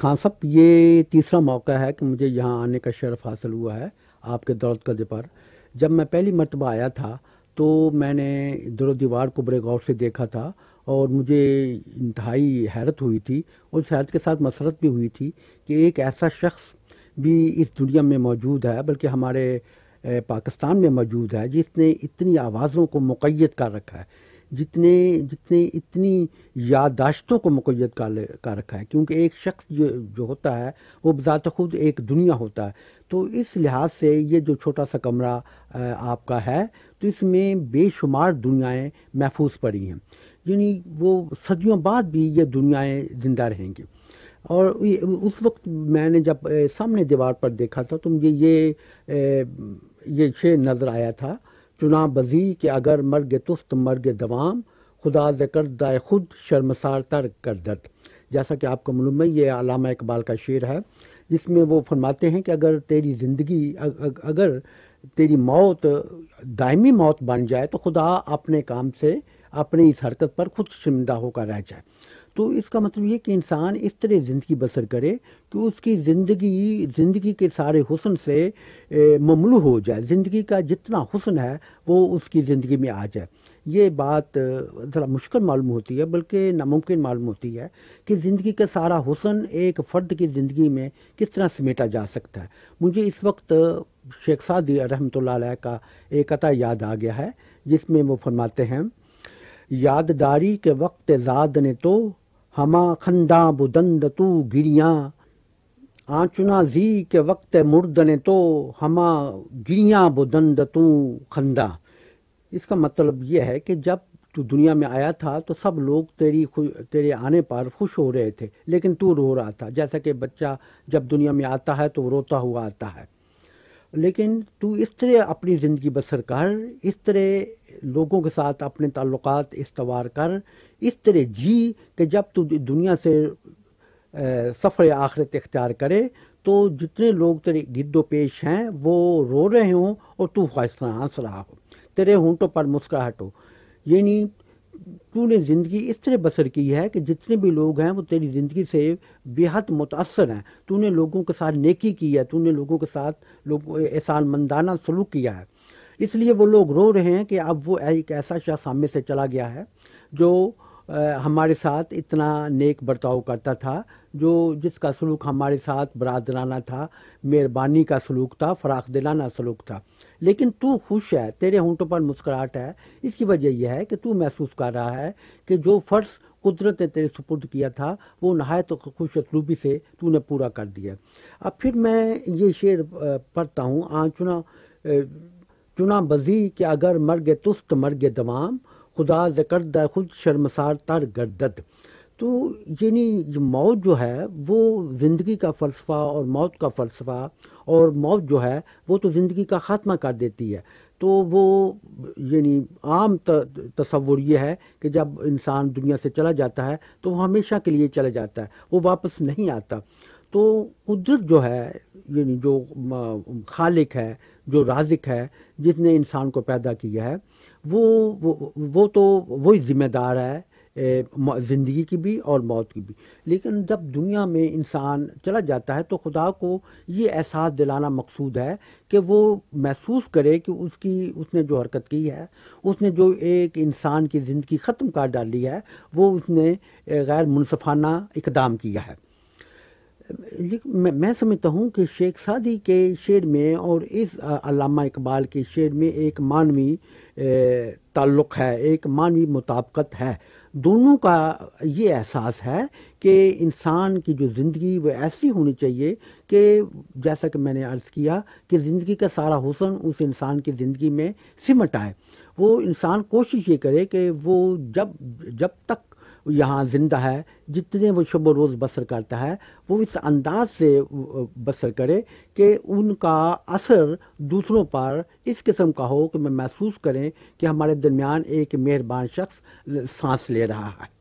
खान साहब ये तीसरा मौका है कि मुझे यहाँ आने का शरफ हासिल हुआ है आपके दौलत कदे पर जब मैं पहली मरतबा आया था तो मैंने दर दीवार को बड़े गौर से देखा था और मुझे इंतहाई हैरत हुई थी उस हैरत के साथ मसरत भी हुई थी कि एक ऐसा शख्स भी इस दुनिया में मौजूद है बल्कि हमारे पाकिस्तान में मौजूद है जिसने इतनी आवाज़ों को मुक़ैद कर रखा है जितने जितने इतनी याददाश्तों को मुकैद कर कर रखा है क्योंकि एक शख्स जो जो होता है वो बजात खुद एक दुनिया होता है तो इस लिहाज से ये जो छोटा सा कमरा आपका है तो इसमें बेशुमार दुनियाएं महफूज पड़ी हैं यानी वो सदियों बाद भी ये दुनियाएं ज़िंदा रहेंगी और उस वक्त मैंने जब सामने दीवार पर देखा था तो मुझे ये ये शेर नज़र आया था चुना बजी कि अगर मर्ग तुस्त मर्ग दवाम खुदा जकर दाए खुद शर्मसार तर कर दत जैसा कि आपको मालूम है ये अलामा इकबाल का शेर है जिसमें वो फरमाते हैं कि अगर तेरी ज़िंदगी अगर तेरी मौत दायमी मौत बन जाए तो खुदा अपने काम से अपनी इस हरकत पर खुद शर्मिंदा होकर रह जाए तो इसका मतलब ये कि इंसान इस तरह ज़िंदगी बसर करे कि उसकी ज़िंदगी ज़िंदगी के सारे हुसन से ममलू हो जाए ज़िंदगी का जितना हुसन है वो उसकी ज़िंदगी में आ जाए ये बात ज़रा मुश्किल मालूम होती है बल्कि नामुमकिन मालूम होती है कि ज़िंदगी का सारा हुसन एक फ़र्द की ज़िंदगी में किस तरह समेटा जा सकता है मुझे इस वक्त शेख सादी रहमत का एक अता याद आ गया है जिसमें वो फरमाते हैं याददारी के वक्त जाद ने तो हमा खंदा बुदंद तू गिरिया आचुना जी के वक्त मुर्दने तो हमा गिरिया बुदंद तू खंदा इसका मतलब यह है कि जब तू दुनिया में आया था तो सब लोग तेरी तेरे आने पर खुश हो रहे थे लेकिन तू रो रहा था जैसा कि बच्चा जब दुनिया में आता है तो रोता हुआ आता है लेकिन तू इस तरह अपनी ज़िंदगी बसर कर इस तरह लोगों के साथ अपने ताल्लुक इस्तवार कर इस तरह जी कि जब तू दुनिया से सफ़र आखिरत इख्तियार करे तो जितने लोग तेरे गिद्दो पेश हैं वो रो रहे हों और तू हंस रहा हो तेरे होंठों पर मुस्कुराहट हो यानी तूने ज़िंदगी इस तरह बसर की है कि जितने भी लोग हैं वो तेरी ज़िंदगी से बेहद मुतासर हैं तूने लोगों के साथ नेकी की है तूने लोगों के साथ लोग एहसान मंदाना सलूक किया है इसलिए वो लोग रो रहे हैं कि अब वो एक ऐसा शख्स सामने से चला गया है जो हमारे साथ इतना नेक बर्ताव करता था जो जिसका सलूक हमारे साथ बरदराना था मेहरबानी का सलूक था फराख दिलाना सलूक था लेकिन तू खुश है तेरे होंठों पर मुस्कुराहट है इसकी वजह यह है कि तू महसूस कर रहा है कि जो फ़र्ज़ कुदरत ने तेरे सुपुर्द किया था वो नहायत खुश असलूबी से तूने पूरा कर दिया अब फिर मैं ये शेर पढ़ता हूँ आ हाँ, चुना चुना बजी कि अगर मर गए तुस्त मर गए दवाम खुदा जकर खुद शर्मसार तर गर्दत तो यानी मौत जो है वो ज़िंदगी का फ़लसफ़ा और मौत का फ़लसफ़ा और मौत जो है वो तो ज़िंदगी का ख़ात्मा कर देती है तो वो यानी आम तस्वुर ये है कि जब इंसान दुनिया से चला जाता है तो वो हमेशा के लिए चला जाता है वो वापस नहीं आता तो कुदरत जो है यानी जो खालिक है जो राजिक है जिसने इंसान को पैदा किया है वो वो, वो तो वही जिम्मेदार है ज़िंदगी की भी और मौत की भी लेकिन जब दुनिया में इंसान चला जाता है तो खुदा को ये एहसास दिलाना मकसूद है कि वो महसूस करे कि उसकी उसने जो हरकत की है उसने जो एक इंसान की ज़िंदगी ख़त्म कर डाली है वो उसने गैर मुनफाना इकदाम किया है मैं, मैं समझता हूँ कि शेख सादी के शेर में और इस अलामा इकबाल के शेर में एक मानवी ताल्लुक़ है एक मानवी मुताबकत है दोनों का ये एहसास है कि इंसान की जो ज़िंदगी वह ऐसी होनी चाहिए कि जैसा कि मैंने अर्ज़ किया कि ज़िंदगी का सारा हुसन उस इंसान की ज़िंदगी में सिमट आए वो इंसान कोशिश ये करे कि वो जब जब तक यहाँ ज़िंदा है जितने वो शुभ रोज़ बसर करता है वो इस अंदाज से बसर करे कि उनका असर दूसरों पर इस किस्म का हो कि मैं महसूस करें कि हमारे दरमियान एक मेहरबान शख्स सांस ले रहा है